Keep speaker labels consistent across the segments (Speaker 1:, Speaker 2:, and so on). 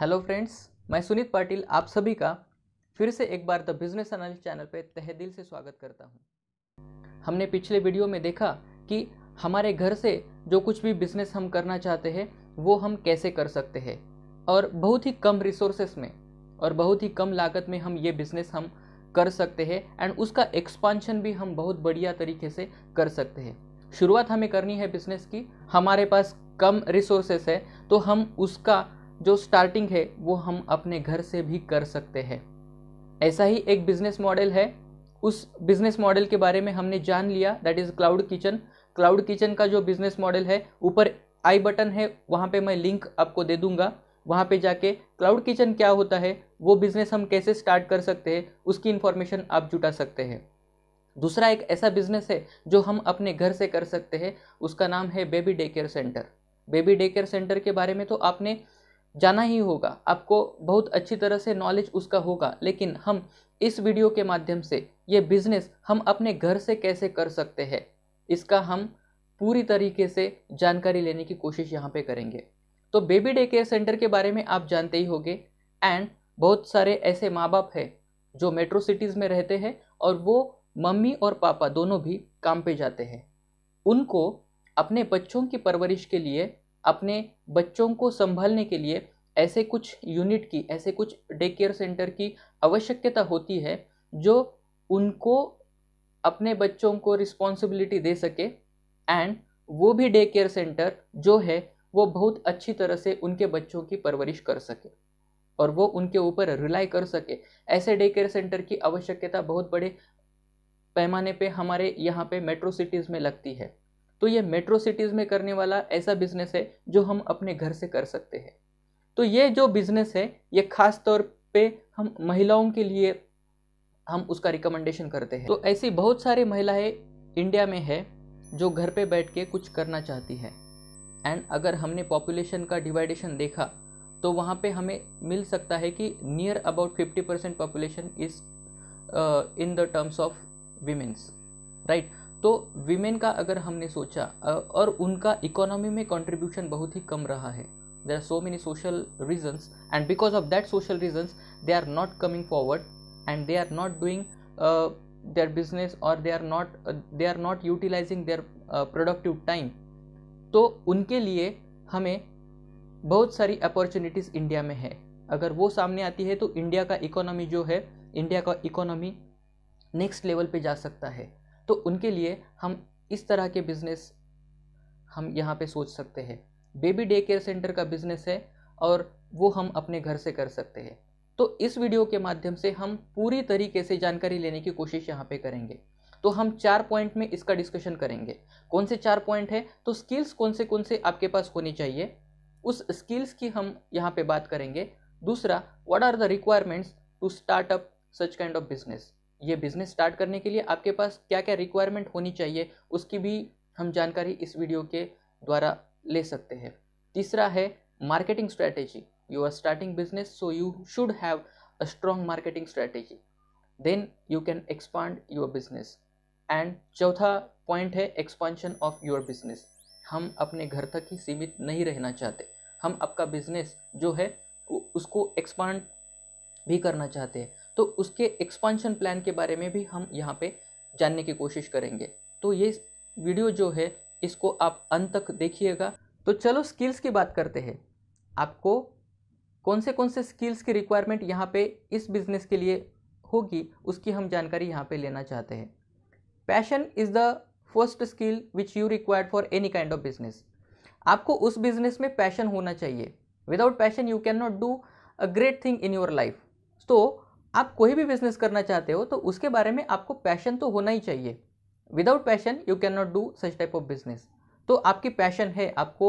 Speaker 1: hello friends मैं सुनीत पाटिल आप सभी का फिर से एक बार द बिजनेस अनल चैनल पर तहे दिल से स्वागत करता हूँ हमने पिछले वीडियो में देखा कि हमारे घर से जो कुछ भी बिजनेस हम करना चाहते हैं वो हम कैसे कर सकते हैं और बहुत ही कम रिसोर्सेस में और बहुत ही कम लागत में हम ये बिज़नेस हम कर सकते हैं एंड उसका एक्सपांशन भी हम बहुत बढ़िया तरीके से कर सकते हैं शुरुआत हमें करनी है बिज़नेस की हमारे पास कम रिसोर्सेस है तो हम उसका जो स्टार्टिंग है वो हम अपने घर से भी कर सकते हैं ऐसा ही एक बिजनेस मॉडल है उस बिजनेस मॉडल के बारे में हमने जान लिया that is cloud kitchen cloud kitchen का जो बिजनेस मॉडल है ऊपर आई बटन है वहाँ पे मैं लिंक आपको दे दूंगा वहाँ पे जाके क्लाउड किचन क्या होता है वो बिज़नेस हम कैसे स्टार्ट कर सकते हैं उसकी इन्फॉर्मेशन आप जुटा सकते हैं दूसरा एक ऐसा बिजनेस है जो हम अपने घर से कर सकते हैं उसका नाम है baby day care centre baby day care centre के बारे में तो आपने जाना ही होगा आपको बहुत अच्छी तरह से नॉलेज उसका होगा लेकिन हम इस वीडियो के माध्यम से ये बिज़नेस हम अपने घर से कैसे कर सकते हैं इसका हम पूरी तरीके से जानकारी लेने की कोशिश यहाँ पे करेंगे तो बेबी डे केयर सेंटर के बारे में आप जानते ही होंगे एंड बहुत सारे ऐसे माँ बाप हैं जो मेट्रो सिटीज़ में रहते हैं और वो मम्मी और पापा दोनों भी काम पे जाते हैं उनको अपने बच्चों की परवरिश के लिए अपने बच्चों को संभालने के लिए ऐसे कुछ यूनिट की ऐसे कुछ डे केयर सेंटर की आवश्यकता होती है जो उनको अपने बच्चों को रिस्पॉन्सिबिलिटी दे सके एंड वो भी डे केयर सेंटर जो है वो बहुत अच्छी तरह से उनके बच्चों की परवरिश कर सके और वो उनके ऊपर रिलाई कर सके ऐसे डे केयर सेंटर की आवश्यकता बहुत बड़े पैमाने पे हमारे यहाँ पे मेट्रो सिटीज़ में लगती है तो ये मेट्रो सिटीज़ में करने वाला ऐसा बिजनेस है जो हम अपने घर से कर सकते हैं तो ये जो बिज़नेस है ये खास तौर पे हम महिलाओं के लिए हम उसका रिकमेंडेशन करते हैं तो ऐसी बहुत सारी महिलाएं इंडिया में है जो घर पे बैठ के कुछ करना चाहती है एंड अगर हमने पॉपुलेशन का डिवाइडेशन देखा तो वहाँ पे हमें मिल सकता है कि near about 50 percent population is in the terms of women's right तो वीमेन का अगर हमने सोचा और उनका इकोनॉमी में कंट्रीब्यूशन बहुत ही कम रहा है there are so many social reasons and because of that social reasons they are not coming forward and they are not doing their business और they are not they are not utilising their productive time तो उनके लिए हमें बहुत सारी opportunities India में है अगर वो सामने आती है तो इंडिया का इकोनॉमी जो है इंडिया का इकोनॉमी नेक्स्ट लेवल पे जा सकता है तो उनके लिए हम इस तरह के बिज़नेस हम यहाँ पे सोच सकते हैं बेबी डे केयर सेंटर का बिज़नेस है और वो हम अपने घर से कर सकते हैं तो इस वीडियो के माध्यम से हम पूरी तरीके से जानकारी लेने की कोशिश यहाँ पे करेंगे तो हम चार पॉइंट में इसका डिस्कशन करेंगे कौन से चार पॉइंट है तो स्किल्स कौन से कौन से आपके पास होनी चाहिए उस स्किल्स की हम यहाँ पे बात करेंगे दूसरा what are the requirements to startup such kind of business ये बिज़नेस स्टार्ट करने के लिए आपके पास क्या क्या रिक्वायरमेंट होनी चाहिए उसकी भी हम जानकारी इस वीडियो के द्वारा ले सकते हैं तीसरा है marketing strategy you are starting business so you should have a strong marketing strategy then you can expand your business and चौथा पॉइंट है एक्सपांशन ऑफ योर बिजनेस हम अपने घर तक ही सीमित नहीं रहना चाहते हम आपका बिजनेस जो है उसको एक्सपांड भी करना चाहते हैं तो उसके एक्सपांशन प्लान के बारे में भी हम यहाँ पे जानने की कोशिश करेंगे तो ये वीडियो जो है इसको आप अंत तक देखिएगा तो चलो स्किल्स की बात करते हैं आपको कौन से कौन से स्किल्स की रिक्वायरमेंट यहाँ पे इस बिज़नेस के लिए होगी उसकी हम जानकारी यहाँ पे लेना चाहते हैं passion is the first skill which you required for any kind of business आपको उस बिजनेस में पैशन होना चाहिए without passion you can not do a great thing in your life तो आप कोई भी बिजनेस करना चाहते हो तो उसके बारे में आपको पैशन तो होना ही चाहिए without passion you can not do such type of business तो आपकी पैशन है आपको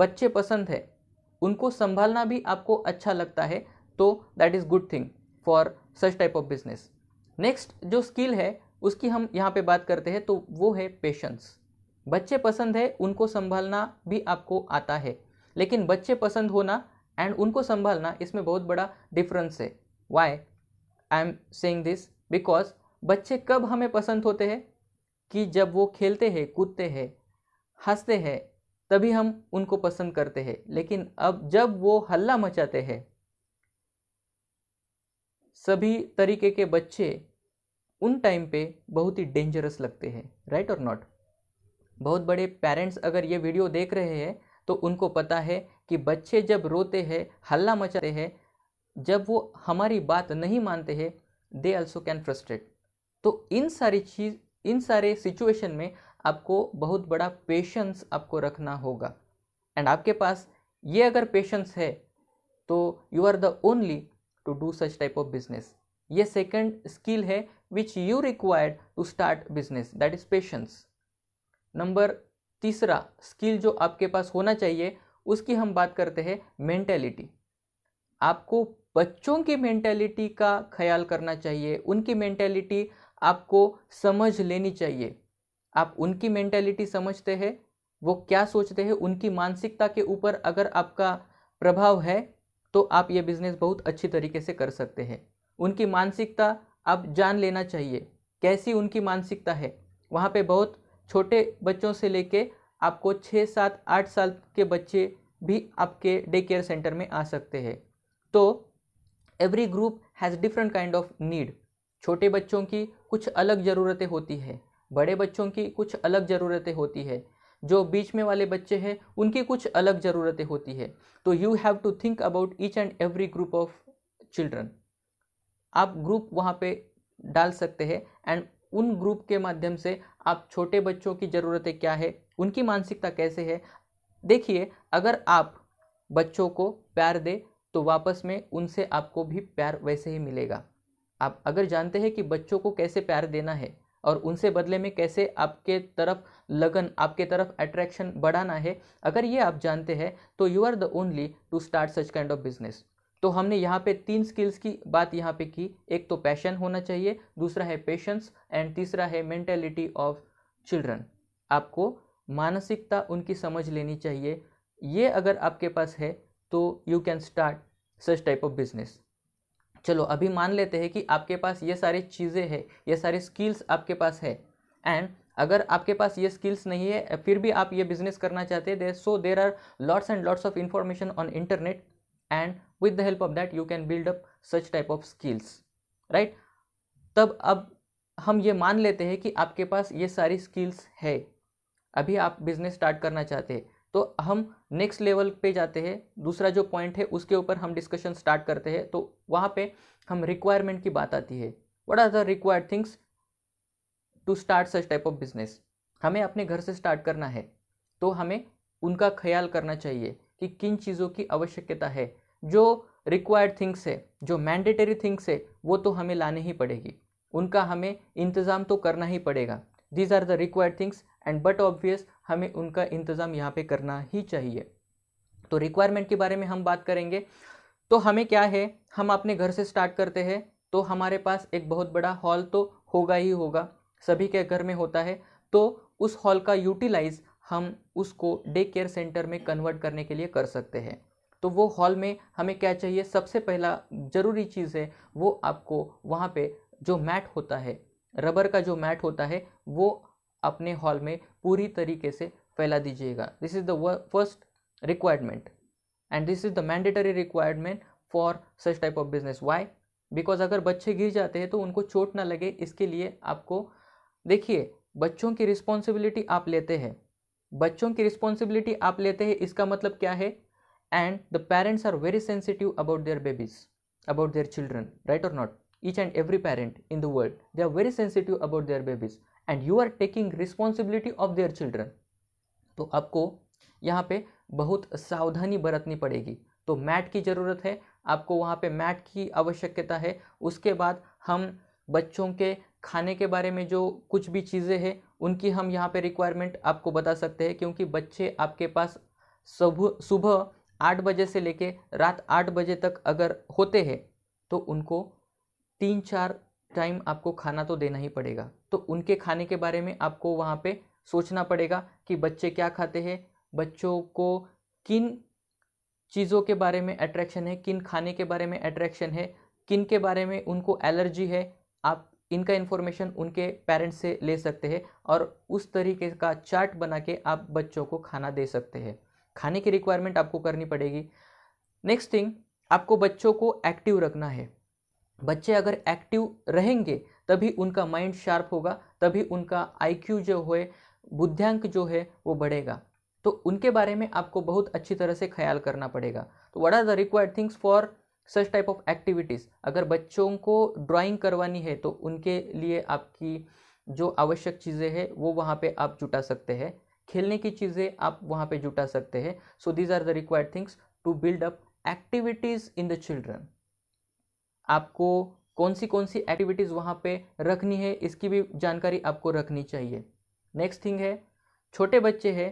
Speaker 1: बच्चे पसंद है उनको संभालना भी आपको अच्छा लगता है तो that is good thing for such type of business next जो स्किल है उसकी हम यहाँ पे बात करते हैं तो वो है पेशेंस बच्चे पसंद है उनको संभालना भी आपको आता है लेकिन बच्चे पसंद होना एंड उनको संभालना इसमें बहुत बड़ा डिफरेंस है why I am saying this because बच्चे कब हमें पसंद होते हैं कि जब वो खेलते हैं कूदते हैं हंसते हैं तभी हम उनको पसंद करते हैं लेकिन अब जब वो हल्ला मचाते हैं सभी तरीके के बच्चे उन टाइम पे बहुत ही डेंजरस लगते हैं राइट और नॉट बहुत बड़े पेरेंट्स अगर ये वीडियो देख रहे हैं तो उनको पता है कि बच्चे जब रोते हैं हल्ला मचाते हैं जब वो हमारी बात नहीं मानते हैं दे आल्सो कैन फ्रस्ट्रेट तो इन सारी चीज़ इन सारे सिचुएशन में आपको बहुत बड़ा पेशेंस आपको रखना होगा एंड आपके पास ये अगर पेशेंस है तो you are the only to do such type of business ये सेकंड स्किल है which you required to start business that is patience number तीसरा स्किल जो आपके पास होना चाहिए उसकी हम बात करते हैं मेंटेलिटी आपको बच्चों की मेंटेलिटी का ख्याल करना चाहिए उनकी मेंटेलिटी आपको समझ लेनी चाहिए आप उनकी मेंटेलिटी समझते हैं वो क्या सोचते हैं उनकी मानसिकता के ऊपर अगर आपका प्रभाव है तो आप ये बिज़नेस बहुत अच्छी तरीके से कर सकते हैं उनकी मानसिकता आप जान लेना चाहिए कैसी उनकी मानसिकता है वहाँ पे बहुत छोटे बच्चों से लेके आपको छः सात आठ साल के बच्चे भी आपके डे केयर सेंटर में आ सकते हैं तो every group has different kind of need छोटे बच्चों की कुछ अलग ज़रूरतें होती है बड़े बच्चों की कुछ अलग ज़रूरतें होती है जो बीच में वाले बच्चे हैं उनकी कुछ अलग ज़रूरतें होती है तो you have to think about each and every group of children आप ग्रुप वहाँ पे डाल सकते हैं एंड उन ग्रुप के माध्यम से आप छोटे बच्चों की ज़रूरतें क्या है उनकी मानसिकता कैसे है देखिए अगर आप बच्चों को प्यार दे तो वापस में उनसे आपको भी प्यार वैसे ही मिलेगा आप अगर जानते हैं कि बच्चों को कैसे प्यार देना है और उनसे बदले में कैसे आपके तरफ लगन आपके तरफ अट्रैक्शन बढ़ाना है अगर ये आप जानते हैं तो you are the only to start such kind of business तो हमने यहाँ पे तीन स्किल्स की बात यहाँ पे की एक तो पैशन होना चाहिए दूसरा है पेशेंस एंड तीसरा है मेंटेलिटी ऑफ चिल्ड्रन आपको मानसिकता उनकी समझ लेनी चाहिए ये अगर आपके पास है तो you can start such type of business चलो अभी मान लेते हैं कि आपके पास ये सारी चीज़ें हैं ये सारे स्किल्स आपके पास है एंड अगर आपके पास ये स्किल्स नहीं है फिर भी आप ये बिजनेस करना चाहते हैं so there are lots and lots of information on internet and with the help of that you can build up such type of skills right तब अब हम ये मान लेते हैं कि आपके पास ये सारी स्किल्स है अभी आप बिजनेस स्टार्ट करना चाहते हैं तो हम नेक्स्ट लेवल पे जाते हैं दूसरा जो पॉइंट है उसके ऊपर हम डिस्कशन स्टार्ट करते हैं तो वहाँ पे हम रिक्वायरमेंट की बात आती है what are the required things to start such type of business हमें अपने घर से स्टार्ट करना है तो हमें उनका ख्याल करना चाहिए कि किन चीज़ों की आवश्यकता है जो रिक्वायर्ड थिंग्स है जो मैंडेटरी थिंग्स है वो तो हमें लाने ही पड़ेगी उनका हमें इंतज़ाम तो करना ही पड़ेगा these are the required things and but obvious हमें उनका इंतज़ाम यहाँ पे करना ही चाहिए तो रिक्वायरमेंट के बारे में हम बात करेंगे तो हमें क्या है हम अपने घर से स्टार्ट करते हैं तो हमारे पास एक बहुत बड़ा हॉल तो होगा ही होगा सभी के घर में होता है तो उस हॉल का यूटिलाइज़ हम उसको डे केयर सेंटर में कन्वर्ट करने के लिए कर सकते हैं तो वो हॉल में हमें क्या चाहिए सबसे पहला ज़रूरी चीज़ है वो आपको वहाँ पे जो मैट होता है रबर का जो मैट होता है वो अपने हॉल में पूरी तरीके से फैला दीजिएगा this is the first requirement and this is the mandatory requirement for such type of business why because अगर बच्चे गिर जाते हैं तो उनको चोट ना लगे इसके लिए आपको देखिए बच्चों की रिस्पॉन्सिबिलिटी आप लेते हैं बच्चों की रिस्पॉन्सिबिलिटी आप लेते हैं इसका मतलब क्या है and the parents are very sensitive about their babies about their children right और not each and every parent in the world they are very sensitive about their babies and you are taking responsibility of their children तो आपको यहाँ पे बहुत सावधानी बरतनी पड़ेगी तो मैट की ज़रूरत है आपको वहाँ पे मैट की आवश्यकता है उसके बाद हम बच्चों के खाने के बारे में जो कुछ भी चीज़ें हैं उनकी हम यहाँ पे रिक्वायरमेंट आपको बता सकते हैं क्योंकि बच्चे आपके पास सुबह सुबह आठ बजे से लेके रात आठ बजे तक अगर होते हैं तो उनको तीन चार टाइम आपको खाना तो देना ही पड़ेगा तो उनके खाने के बारे में आपको वहाँ पे सोचना पड़ेगा कि बच्चे क्या खाते हैं बच्चों को किन चीज़ों के बारे में अट्रैक्शन है किन खाने के बारे में अट्रैक्शन है किन के बारे में उनको एलर्जी है आप इनका इन्फॉर्मेशन उनके पेरेंट्स से ले सकते हैं और उस तरीके का चार्ट बना के आप बच्चों को खाना दे सकते हैं खाने की रिक्वायरमेंट आपको करनी पड़ेगी नेक्स्ट थिंग आपको बच्चों को एक्टिव रखना है बच्चे अगर एक्टिव रहेंगे तभी उनका माइंड शार्प होगा तभी उनका आईक्यू जो है बुद्धियांक जो है वो बढ़ेगा तो उनके बारे में आपको बहुत अच्छी तरह से ख्याल करना पड़ेगा तो what are the required things for such type of activities अगर बच्चों को ड्राइंग करवानी है तो उनके लिए आपकी जो आवश्यक चीज़ें हैं वो वहाँ पे आप जुटा सकते हैं खेलने की चीज़ें आप वहाँ पे जुटा सकते हैं so these are the required things to build up activities in the children आपको कौन सी कौन सी एक्टिविटीज़ वहाँ पे रखनी है इसकी भी जानकारी आपको रखनी चाहिए नेक्स्ट थिंग है छोटे बच्चे हैं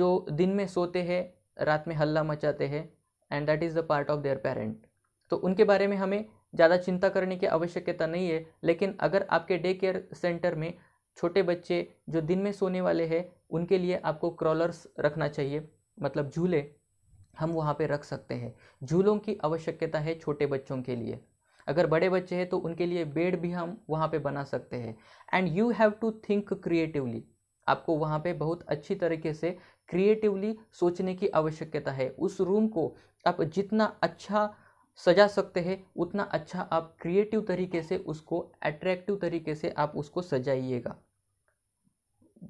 Speaker 1: जो दिन में सोते हैं रात में हल्ला मचाते हैं and that is the part of their parent तो उनके बारे में हमें ज़्यादा चिंता करने की आवश्यकता नहीं है लेकिन अगर आपके डे केयर सेंटर में छोटे बच्चे जो दिन में सोने वाले हैं उनके लिए आपको क्रॉलर्स रखना चाहिए मतलब झूले हम वहाँ पे रख सकते हैं झूलों की आवश्यकता है छोटे बच्चों के लिए अगर बड़े बच्चे हैं तो उनके लिए बेड भी हम वहाँ पे बना सकते हैं and you have to think creatively आपको वहाँ पे बहुत अच्छी तरीके से क्रिएटिवली सोचने की आवश्यकता है उस रूम को आप जितना अच्छा सजा सकते हैं उतना अच्छा आप क्रिएटिव तरीके से उसको अट्रैक्टिव तरीके से आप उसको सजाइएगा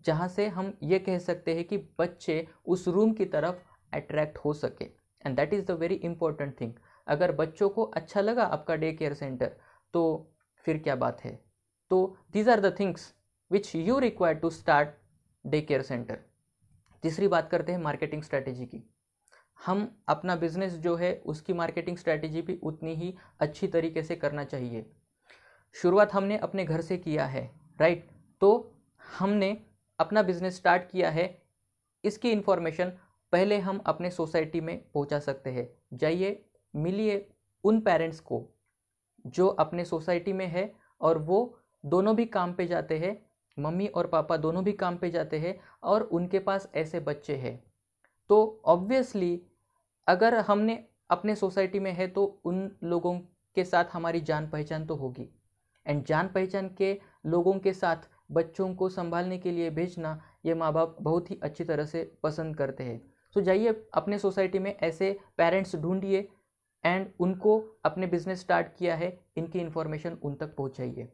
Speaker 1: जहाँ से हम ये कह सकते हैं कि बच्चे उस रूम की तरफ अट्रैक्ट हो सके and that is the very important thing अगर बच्चों को अच्छा लगा आपका डे केयर सेंटर तो फिर क्या बात है तो these are the things which you require to start day care centre तीसरी बात करते हैं मार्केटिंग स्ट्रैटेजी की हम अपना बिजनेस जो है उसकी मार्केटिंग स्ट्रैटेजी भी उतनी ही अच्छी तरीके से करना चाहिए शुरुआत हमने अपने घर से किया है राइट तो हमने अपना बिजनेस स्टार्ट किया है इसकी इन्फॉर्मेशन पहले हम अपने सोसाइटी में पहुंचा सकते हैं जाइए मिलिए उन पेरेंट्स को जो अपने सोसाइटी में है और वो दोनों भी काम पे जाते हैं मम्मी और पापा दोनों भी काम पे जाते हैं और उनके पास ऐसे बच्चे हैं तो ऑब्वियसली अगर हमने अपने सोसाइटी में है तो उन लोगों के साथ हमारी जान पहचान तो होगी एंड जान पहचान के लोगों के साथ बच्चों को संभालने के लिए भेजना ये माँ बाप बहुत ही अच्छी तरह से पसंद करते हैं तो जाइए अपने सोसाइटी में ऐसे पेरेंट्स ढूंढिए एंड उनको अपने बिजनेस स्टार्ट किया है इनकी इन्फॉर्मेशन उन तक पहुँचाइए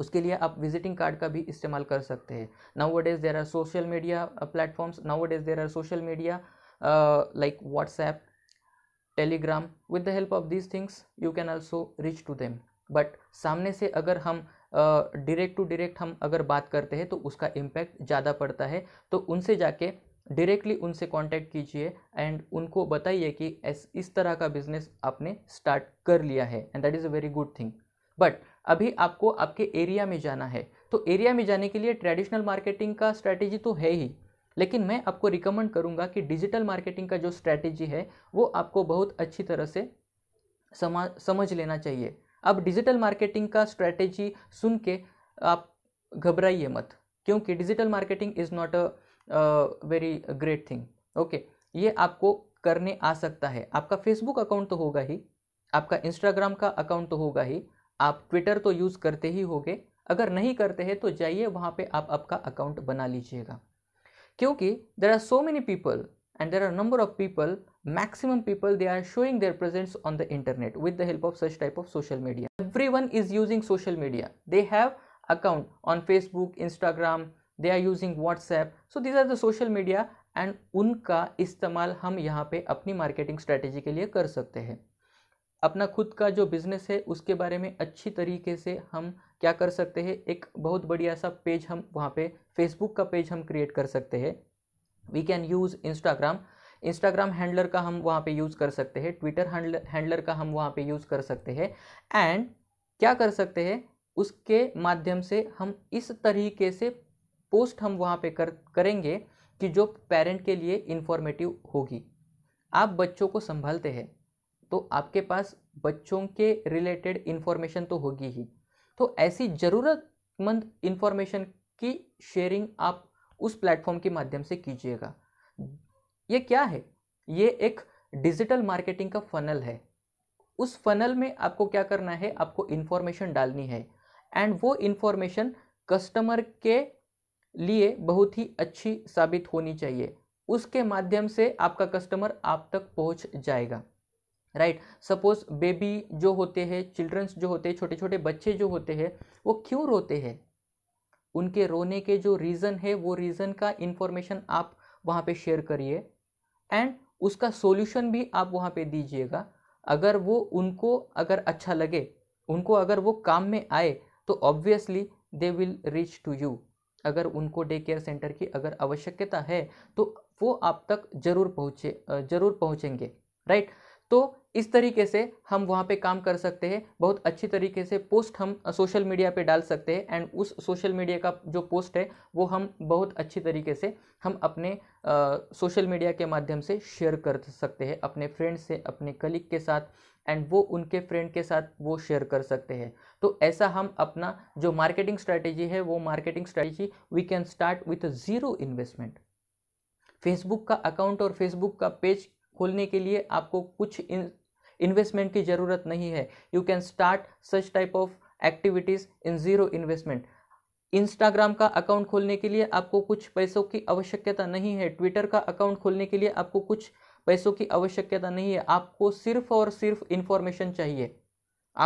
Speaker 1: उसके लिए आप विजिटिंग कार्ड का भी इस्तेमाल कर सकते हैं now what is there are social media platforms now what is there are social media like WhatsApp Telegram with the help of these things you can also reach to them but सामने से अगर हम direct to direct हम अगर बात करते हैं तो उसका इम्पैक्ट ज़्यादा पड़ता है तो उनसे जाके डायरेक्टली उनसे कांटेक्ट कीजिए एंड उनको बताइए कि इस तरह का बिजनेस आपने स्टार्ट कर लिया है and that is a very good thing but अभी आपको आपके एरिया में जाना है तो एरिया में जाने के लिए ट्रेडिशनल मार्केटिंग का स्ट्रैटेजी तो है ही लेकिन मैं आपको रिकमेंड करूँगा कि डिजिटल मार्केटिंग का जो स्ट्रैटेजी है वो आपको बहुत अच्छी तरह से समझ लेना चाहिए अब डिजिटल मार्केटिंग का स्ट्रैटेजी सुन के आप घबराइए मत क्योंकि digital marketing is not a very great thing okay ये आपको करने आ सकता है आपका फेसबुक अकाउंट तो होगा ही आपका इंस्टाग्राम का अकाउंट तो होगा ही आप ट्विटर तो यूज़ करते ही होगे अगर नहीं करते हैं तो जाइए वहाँ पे आप आपका अकाउंट बना लीजिएगा क्योंकि there are so many people and there are number of people maximum people they are showing their presence on the internet with the help of such type of social media every one is using social media they have account on Facebook Instagram they are using WhatsApp so these are the social media and उनका इस्तेमाल हम यहाँ पे अपनी marketing strategy के लिए कर सकते हैं अपना खुद का जो बिज़नेस है उसके बारे में अच्छी तरीके से हम क्या कर सकते हैं एक बहुत बढ़िया सा पेज हम वहाँ पे फेसबुक का पेज हम क्रिएट कर सकते हैं we can use Instagram Instagram handler का हम वहाँ पे यूज़ कर सकते हैं ट्विटर हैंडलर का हम वहाँ पे यूज़ कर सकते हैं एंड क्या कर सकते हैं उसके माध्यम से हम इस तरीके से पोस्ट हम वहाँ पे कर करेंगे कि जो पेरेंट के लिए इन्फॉर्मेटिव होगी आप बच्चों को संभालते हैं तो आपके पास बच्चों के रिलेटेड इन्फॉर्मेशन तो होगी ही तो ऐसी ज़रूरतमंद इन्फॉर्मेशन की शेयरिंग आप उस प्लेटफॉर्म के माध्यम से कीजिएगा ये क्या है ये एक डिजिटल मार्केटिंग का फनल है उस फनल में आपको क्या करना है आपको इन्फॉर्मेशन डालनी है एंड वो इन्फॉर्मेशन कस्टमर के लिए बहुत ही अच्छी साबित होनी चाहिए उसके माध्यम से आपका कस्टमर आप तक पहुंच जाएगा राइट सपोज बेबी जो होते हैं चिल्ड्रंस जो होते हैं छोटे छोटे बच्चे जो होते हैं वो क्यों रोते हैं उनके रोने के जो रीज़न है वो रीज़न का इन्फॉर्मेशन आप वहाँ पे शेयर करिए एंड उसका सॉल्यूशन भी आप वहाँ पे दीजिएगा अगर वो उनको अगर अच्छा लगे उनको अगर वो काम में आए तो obviously they will reach to you अगर उनको डे केयर सेंटर की अगर आवश्यकता है तो वो आप तक जरूर पहुँचे जरूर पहुँचेंगे राइट तो इस तरीके से हम वहाँ पे काम कर सकते हैं बहुत अच्छी तरीके से पोस्ट हम सोशल मीडिया पे डाल सकते हैं एंड उस सोशल मीडिया का जो पोस्ट है वो हम बहुत अच्छी तरीके से हम अपने सोशल मीडिया के माध्यम से शेयर कर सकते हैं अपने फ्रेंड्स से अपने कलीग के साथ एंड वो उनके फ्रेंड के साथ वो शेयर कर सकते हैं तो ऐसा हम अपना जो मार्केटिंग स्ट्रैटेजी है वो marketing strategy we can start with zero investment Facebook का अकाउंट और फेसबुक का पेज खोलने के लिए आपको कुछ इन्वेस्टमेंट की ज़रूरत नहीं है you can start such type of activities in zero investment Instagram का अकाउंट खोलने के लिए आपको कुछ पैसों की आवश्यकता नहीं है ट्विटर का अकाउंट खोलने के लिए आपको कुछ पैसों की आवश्यकता नहीं है आपको सिर्फ और सिर्फ इन्फॉर्मेशन चाहिए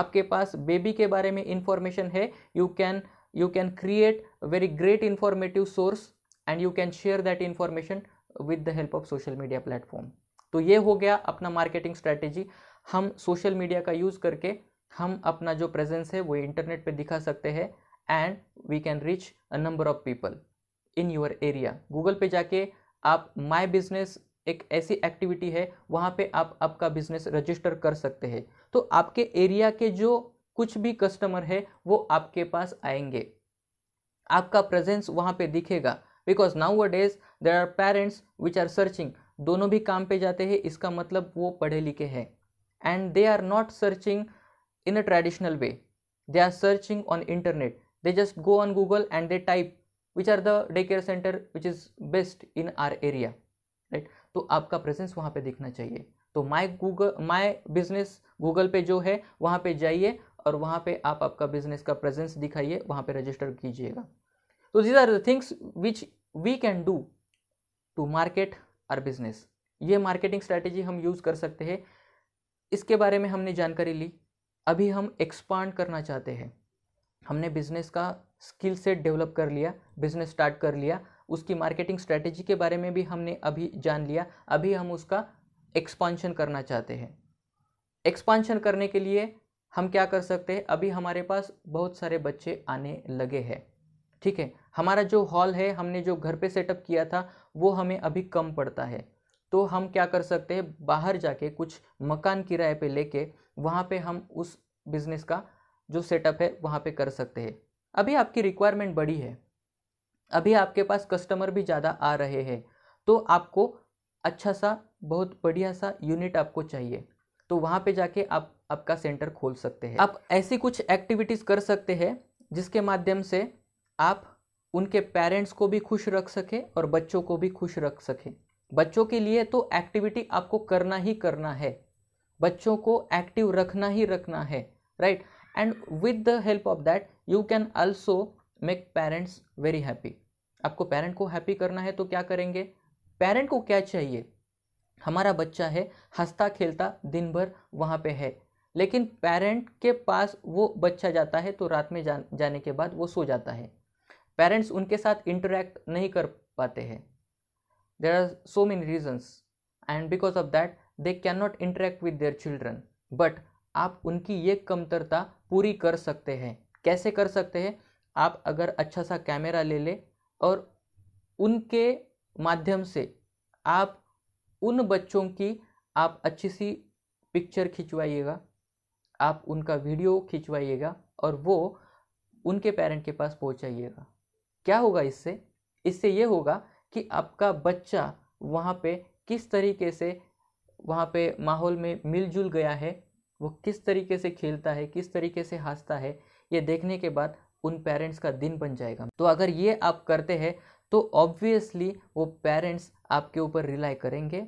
Speaker 1: आपके पास बेबी के बारे में इंफॉर्मेशन है you can you can create very great informative source and you can share that information with the help of social media platform तो ये हो गया अपना मार्केटिंग स्ट्रैटेजी हम सोशल मीडिया का यूज़ करके हम अपना जो प्रेजेंस है वो इंटरनेट पे दिखा सकते हैं and we can reach a number of people in your area Google पे जाके आप माई बिजनेस एक ऐसी एक्टिविटी है वहाँ पे आप आपका बिजनेस रजिस्टर कर सकते हैं तो आपके एरिया के जो कुछ भी कस्टमर है वो आपके पास आएंगे आपका प्रेजेंस वहाँ पे दिखेगा because nowadays there are parents which are searching दोनों भी काम पे जाते हैं इसका मतलब वो पढ़े लिखे हैं and they are not searching in a traditional way they are searching on internet they just go on Google and they type which are the day care centre which is best in our area तो आपका presence वहाँ पे दिखना चाहिए तो my Google my business Google पे जो है वहाँ पे जाइए और वहाँ पे आप आपका बिजनेस का प्रेजेंस दिखाइए वहाँ पे रजिस्टर कीजिएगा तो these are the things which we can do to market our business ये मार्केटिंग स्ट्रैटेजी हम यूज़ कर सकते हैं इसके बारे में हमने जानकारी ली अभी हम एक्सपांड करना चाहते हैं हमने बिजनेस का स्किल सेट डेवलप कर लिया बिजनेस स्टार्ट कर लिया उसकी मार्केटिंग स्ट्रैटेजी के बारे में भी हमने अभी जान लिया अभी हम उसका एक्सपांशन करना चाहते हैं एक्सपांशन करने के लिए हम क्या कर सकते हैं अभी हमारे पास बहुत सारे बच्चे आने लगे हैं ठीक है हमारा जो हॉल है हमने जो घर पे सेटअप किया था वो हमें अभी कम पड़ता है तो हम क्या कर सकते हैं बाहर जाके कुछ मकान किराए पे लेके वहाँ पे हम उस बिज़नेस का जो सेटअप है वहाँ पे कर सकते हैं अभी आपकी रिक्वायरमेंट बड़ी है अभी आपके पास कस्टमर भी ज़्यादा आ रहे हैं तो आपको अच्छा सा बहुत बढ़िया सा यूनिट आपको चाहिए तो वहाँ पे जाके आप आपका सेंटर खोल सकते हैं आप ऐसी कुछ एक्टिविटीज़ कर सकते हैं जिसके माध्यम से आप उनके पेरेंट्स को भी खुश रख सकें और बच्चों को भी खुश रख सकें बच्चों के लिए तो एक्टिविटी आपको करना ही करना है बच्चों को एक्टिव रखना ही रखना है right and with the help of that you can also make parents very happy आपको पेरेंट को हैप्पी करना है तो क्या करेंगे पेरेंट को क्या चाहिए हमारा बच्चा है हंसता खेलता दिन भर वहाँ पे है लेकिन पेरेंट के पास वो बच्चा जाता है तो रात में जा, जाने के बाद वो सो जाता है पेरेंट्स उनके साथ इंटरेक्ट नहीं कर पाते हैं there are so many reasons and because of that they can not interact with their children but आप उनकी ये कमतरता पूरी कर सकते हैं कैसे कर सकते हैं आप अगर अच्छा सा कैमरा ले लें और उनके माध्यम से आप उन बच्चों की आप अच्छी सी पिक्चर खिंचवाइएगा आप उनका वीडियो खिंचवाइएगा और वो उनके पेरेंट के पास पहुंचाइएगा क्या होगा इससे इससे ये होगा कि आपका बच्चा वहाँ पे किस तरीके से वहाँ पे माहौल में मिलजुल गया है वो किस तरीके से खेलता है किस तरीके से हंसता है ये देखने के बाद उन पेरेंट्स का दिन बन जाएगा तो अगर ये आप करते हैं तो ऑब्वियसली वो पेरेंट्स आपके ऊपर रिलाई करेंगे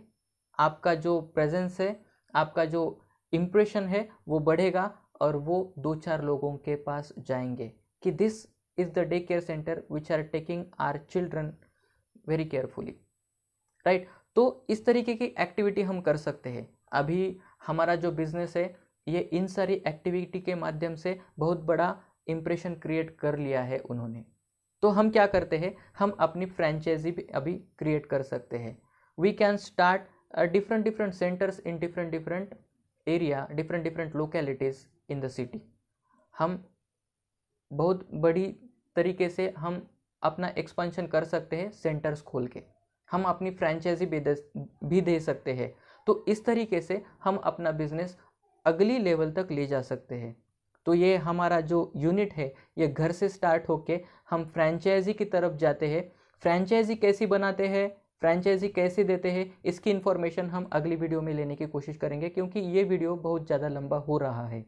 Speaker 1: आपका जो प्रेजेंस है आपका जो इम्प्रेशन है वो बढ़ेगा और वो दो चार लोगों के पास जाएंगे कि this is the day care centre which are taking our children very carefully right तो इस तरीके की एक्टिविटी हम कर सकते हैं अभी हमारा जो बिज़नेस है ये इन सारी एक्टिविटी के माध्यम से बहुत बड़ा इम्प्रेशन क्रिएट कर लिया है उन्होंने तो हम क्या करते हैं हम अपनी फ्रेंचाइजी भी अभी क्रिएट कर सकते हैं we can start different different centres in different different area different different localities in the city हम बहुत बड़ी तरीके से हम अपना एक्सपेंशन कर सकते हैं सेंटर्स खोल के हम अपनी फ्रेंचाइजी भी दे भी दे सकते हैं तो इस तरीके से हम अपना बिजनेस अगली लेवल तक ले जा सकते हैं तो ये हमारा जो यूनिट है ये घर से स्टार्ट होके हम फ्रेंचाइजी की तरफ जाते हैं फ्रेंचाइजी कैसी बनाते हैं फ्रेंचाइजी कैसे देते हैं इसकी इन्फॉर्मेशन हम अगली वीडियो में लेने की कोशिश करेंगे क्योंकि ये वीडियो बहुत ज़्यादा लंबा हो रहा है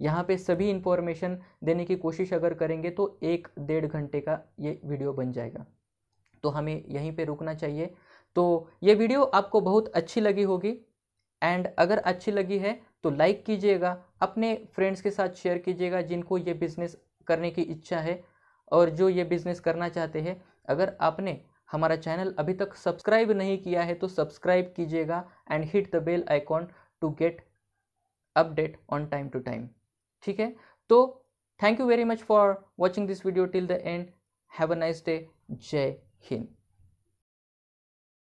Speaker 1: यहाँ पे सभी इन्फॉर्मेशन देने की कोशिश अगर करेंगे तो एक डेढ़ घंटे का ये वीडियो बन जाएगा तो हमें यहीं पे रुकना चाहिए तो ये वीडियो आपको बहुत अच्छी लगी होगी एंड अगर अच्छी लगी है तो लाइक कीजिएगा अपने फ्रेंड्स के साथ शेयर कीजिएगा जिनको ये बिज़नेस करने की इच्छा है और जो ये बिज़नेस करना चाहते हैं अगर आपने हमारा चैनल अभी तक सब्सक्राइब नहीं किया है तो सब्सक्राइब कीजिएगा and hit the bell icon to get update on time to time ठीक है तो thank you very much for watching this video till the end have a nice day जय हिंद